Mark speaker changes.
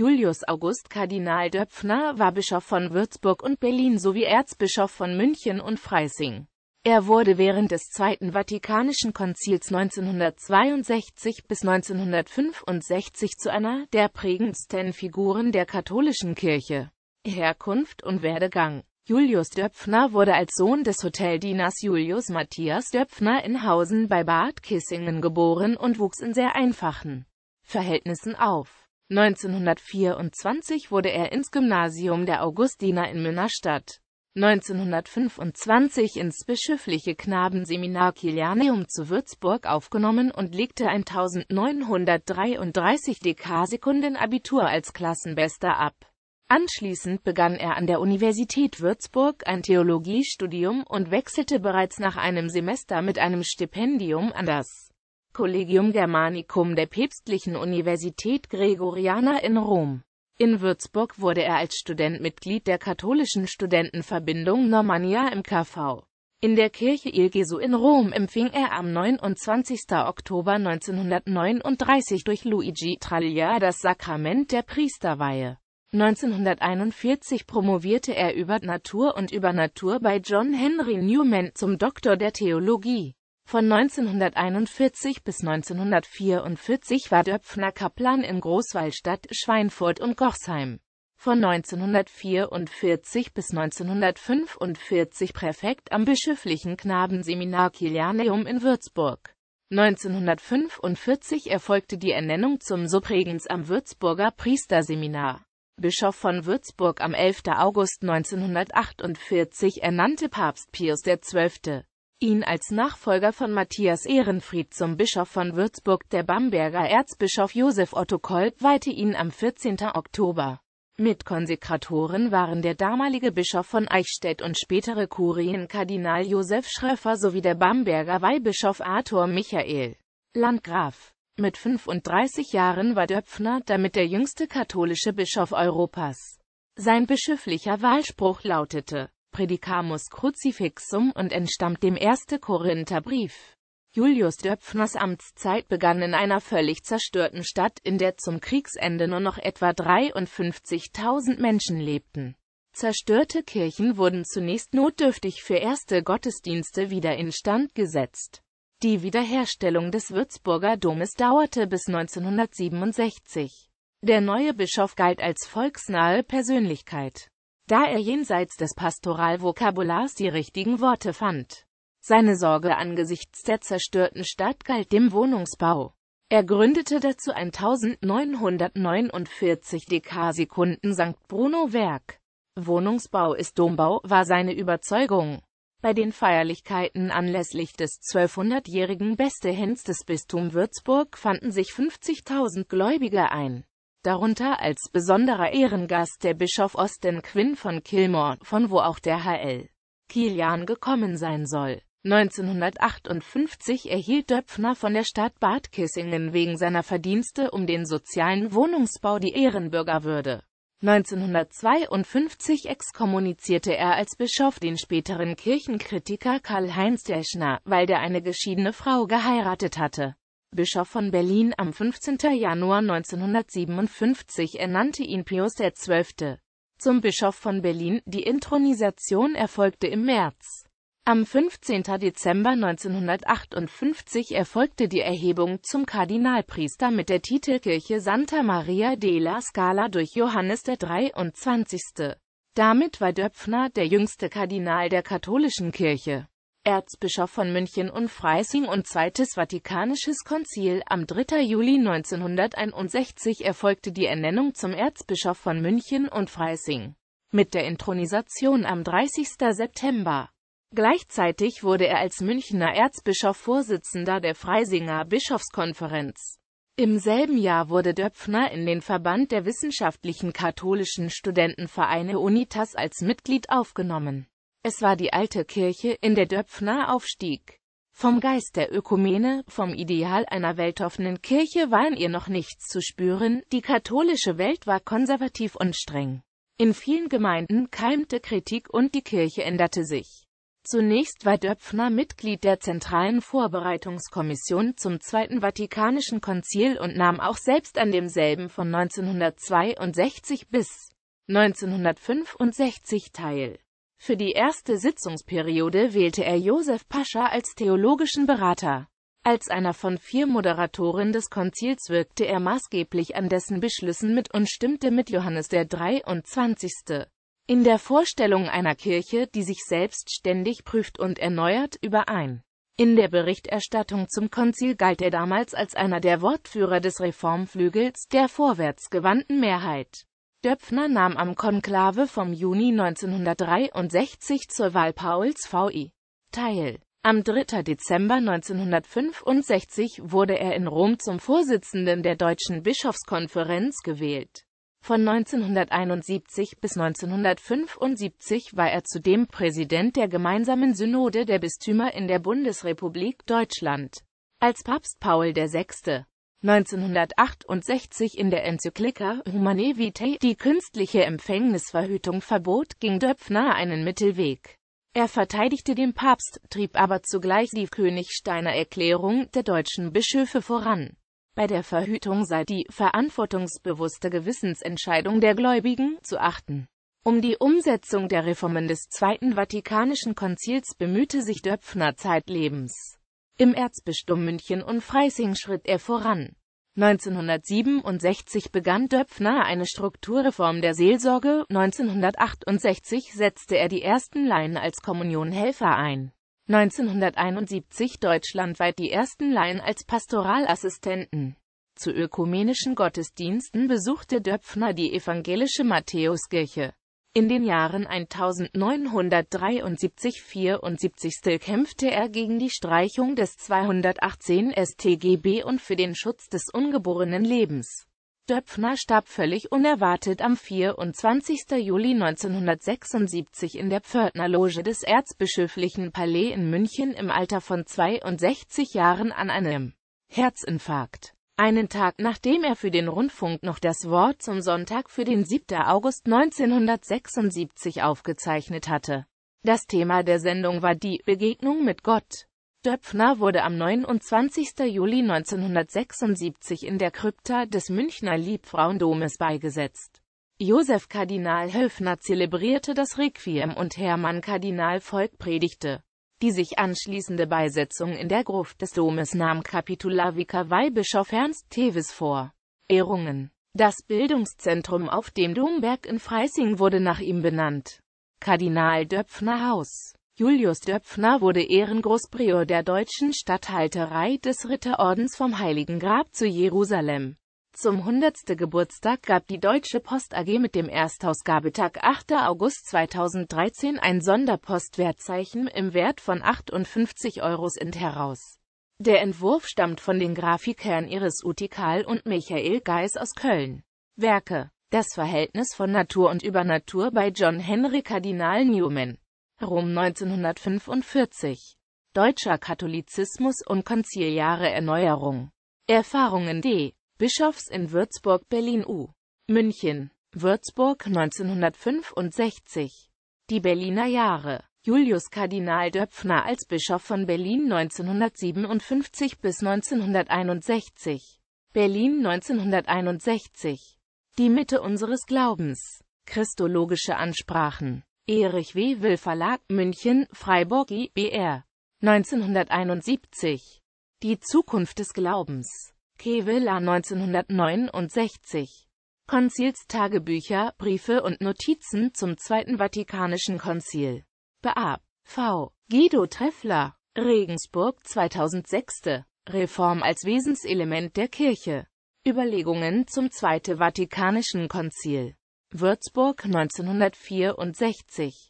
Speaker 1: Julius August Kardinal Döpfner war Bischof von Würzburg und Berlin sowie Erzbischof von München und Freising. Er wurde während des Zweiten Vatikanischen Konzils 1962 bis 1965 zu einer der prägendsten Figuren der katholischen Kirche. Herkunft und Werdegang Julius Döpfner wurde als Sohn des Hoteldieners Julius Matthias Döpfner in Hausen bei Bad Kissingen geboren und wuchs in sehr einfachen Verhältnissen auf. 1924 wurde er ins Gymnasium der Augustiner in Münnerstadt, 1925 ins bischöfliche Knabenseminar Kilianeum zu Würzburg aufgenommen und legte 1933 Dekarsekunden Abitur als Klassenbester ab. Anschließend begann er an der Universität Würzburg ein Theologiestudium und wechselte bereits nach einem Semester mit einem Stipendium an das Collegium Germanicum der Päpstlichen Universität Gregoriana in Rom. In Würzburg wurde er als Student Mitglied der katholischen Studentenverbindung Normannia im KV. In der Kirche Il Ilgesu in Rom empfing er am 29. Oktober 1939 durch Luigi Trallia das Sakrament der Priesterweihe. 1941 promovierte er über Natur und über Natur bei John Henry Newman zum Doktor der Theologie. Von 1941 bis 1944 war Döpfner Kaplan in Großwallstadt, Schweinfurt und Gochsheim. Von 1944 bis 1945 Präfekt am Bischöflichen Knabenseminar Kilianeum in Würzburg. 1945 erfolgte die Ernennung zum Subregens am Würzburger Priesterseminar. Bischof von Würzburg am 11. August 1948 ernannte Papst Pius XII ihn als Nachfolger von Matthias Ehrenfried zum Bischof von Würzburg. Der Bamberger Erzbischof Josef Otto Kolb weihte ihn am 14. Oktober. Mitkonsekratoren waren der damalige Bischof von Eichstätt und spätere Kurienkardinal Josef Schröffer sowie der Bamberger Weihbischof Arthur Michael Landgraf. Mit 35 Jahren war Döpfner damit der jüngste katholische Bischof Europas. Sein bischöflicher Wahlspruch lautete Predicamus Crucifixum und entstammt dem 1. Korintherbrief. Julius Döpfners Amtszeit begann in einer völlig zerstörten Stadt, in der zum Kriegsende nur noch etwa 53.000 Menschen lebten. Zerstörte Kirchen wurden zunächst notdürftig für erste Gottesdienste wieder instand gesetzt. Die Wiederherstellung des Würzburger Domes dauerte bis 1967. Der neue Bischof galt als volksnahe Persönlichkeit da er jenseits des Pastoralvokabulars die richtigen Worte fand. Seine Sorge angesichts der zerstörten Stadt galt dem Wohnungsbau. Er gründete dazu ein 1949 Dekasekunden St. Bruno Werk. Wohnungsbau ist Dombau, war seine Überzeugung. Bei den Feierlichkeiten anlässlich des 1200-jährigen Bestehens des Bistums Würzburg fanden sich 50.000 Gläubige ein darunter als besonderer Ehrengast der Bischof Austin Quinn von Kilmore, von wo auch der HL Kilian gekommen sein soll. 1958 erhielt Döpfner von der Stadt Bad Kissingen wegen seiner Verdienste um den sozialen Wohnungsbau die Ehrenbürgerwürde. 1952 exkommunizierte er als Bischof den späteren Kirchenkritiker Karl-Heinz Deschner, weil der eine geschiedene Frau geheiratet hatte. Bischof von Berlin am 15. Januar 1957 ernannte ihn Pius XII. zum Bischof von Berlin, die Intronisation erfolgte im März. Am 15. Dezember 1958 erfolgte die Erhebung zum Kardinalpriester mit der Titelkirche Santa Maria della Scala durch Johannes der 23. Damit war Döpfner der jüngste Kardinal der katholischen Kirche. Erzbischof von München und Freising und Zweites Vatikanisches Konzil. Am 3. Juli 1961 erfolgte die Ernennung zum Erzbischof von München und Freising mit der Intronisation am 30. September. Gleichzeitig wurde er als Münchner Erzbischof Vorsitzender der Freisinger Bischofskonferenz. Im selben Jahr wurde Döpfner in den Verband der wissenschaftlichen katholischen Studentenvereine Unitas als Mitglied aufgenommen. Es war die alte Kirche, in der Döpfner aufstieg. Vom Geist der Ökumene, vom Ideal einer weltoffenen Kirche war in ihr noch nichts zu spüren, die katholische Welt war konservativ und streng. In vielen Gemeinden keimte Kritik und die Kirche änderte sich. Zunächst war Döpfner Mitglied der Zentralen Vorbereitungskommission zum Zweiten Vatikanischen Konzil und nahm auch selbst an demselben von 1962 bis 1965 teil. Für die erste Sitzungsperiode wählte er Josef Pascha als theologischen Berater. Als einer von vier Moderatoren des Konzils wirkte er maßgeblich an dessen Beschlüssen mit und stimmte mit Johannes der 23. in der Vorstellung einer Kirche, die sich selbstständig prüft und erneuert, überein. In der Berichterstattung zum Konzil galt er damals als einer der Wortführer des Reformflügels der vorwärtsgewandten Mehrheit. Döpfner nahm am Konklave vom Juni 1963 zur Wahl Pauls VI teil. Am 3. Dezember 1965 wurde er in Rom zum Vorsitzenden der Deutschen Bischofskonferenz gewählt. Von 1971 bis 1975 war er zudem Präsident der gemeinsamen Synode der Bistümer in der Bundesrepublik Deutschland. Als Papst Paul VI 1968 in der Enzyklika Humane Vitae die künstliche Empfängnisverhütung verbot, ging Döpfner einen Mittelweg. Er verteidigte den Papst, trieb aber zugleich die Königsteiner Erklärung der deutschen Bischöfe voran. Bei der Verhütung sei die verantwortungsbewusste Gewissensentscheidung der Gläubigen zu achten. Um die Umsetzung der Reformen des Zweiten Vatikanischen Konzils bemühte sich Döpfner zeitlebens. Im Erzbistum München und Freising schritt er voran. 1967 begann Döpfner eine Strukturreform der Seelsorge, 1968 setzte er die ersten Laien als Kommunionhelfer ein. 1971 deutschlandweit die ersten Laien als Pastoralassistenten. Zu ökumenischen Gottesdiensten besuchte Döpfner die evangelische Matthäuskirche. In den Jahren 1973-74 kämpfte er gegen die Streichung des 218 StGB und für den Schutz des ungeborenen Lebens. Döpfner starb völlig unerwartet am 24. Juli 1976 in der Pförtnerloge des Erzbischöflichen Palais in München im Alter von 62 Jahren an einem Herzinfarkt einen Tag nachdem er für den Rundfunk noch das Wort zum Sonntag für den 7. August 1976 aufgezeichnet hatte. Das Thema der Sendung war die Begegnung mit Gott. Döpfner wurde am 29. Juli 1976 in der Krypta des Münchner Liebfrauendomes beigesetzt. Josef Kardinal Höfner zelebrierte das Requiem und Hermann Kardinal Volk predigte. Die sich anschließende Beisetzung in der Gruft des Domes nahm Kapitularvikar Weihbischof Ernst Thewes vor. Ehrungen Das Bildungszentrum auf dem Domberg in Freising wurde nach ihm benannt. Kardinal Döpfner Haus Julius Döpfner wurde Ehrengroßprior der deutschen Statthalterei des Ritterordens vom Heiligen Grab zu Jerusalem zum 100. Geburtstag gab die Deutsche Post AG mit dem Erstausgabetag 8. August 2013 ein Sonderpostwertzeichen im Wert von 58 Euro Int heraus. Der Entwurf stammt von den Grafikern Iris Utikal und Michael Geis aus Köln. Werke Das Verhältnis von Natur und Übernatur bei John Henry Kardinal Newman. Rom 1945. Deutscher Katholizismus und konziliare Erneuerung. Erfahrungen D. Bischofs in Würzburg Berlin U. München Würzburg 1965 Die Berliner Jahre Julius Kardinal Döpfner als Bischof von Berlin 1957 bis 1961 Berlin 1961 Die Mitte unseres Glaubens Christologische Ansprachen Erich W. Will Verlag München, Freiburg IBR 1971 Die Zukunft des Glaubens Kevela 1969. Konzils Tagebücher, Briefe und Notizen zum Zweiten Vatikanischen Konzil. Beab. V. Guido Treffler. Regensburg 2006. Reform als Wesenselement der Kirche. Überlegungen zum Zweiten Vatikanischen Konzil. Würzburg 1964.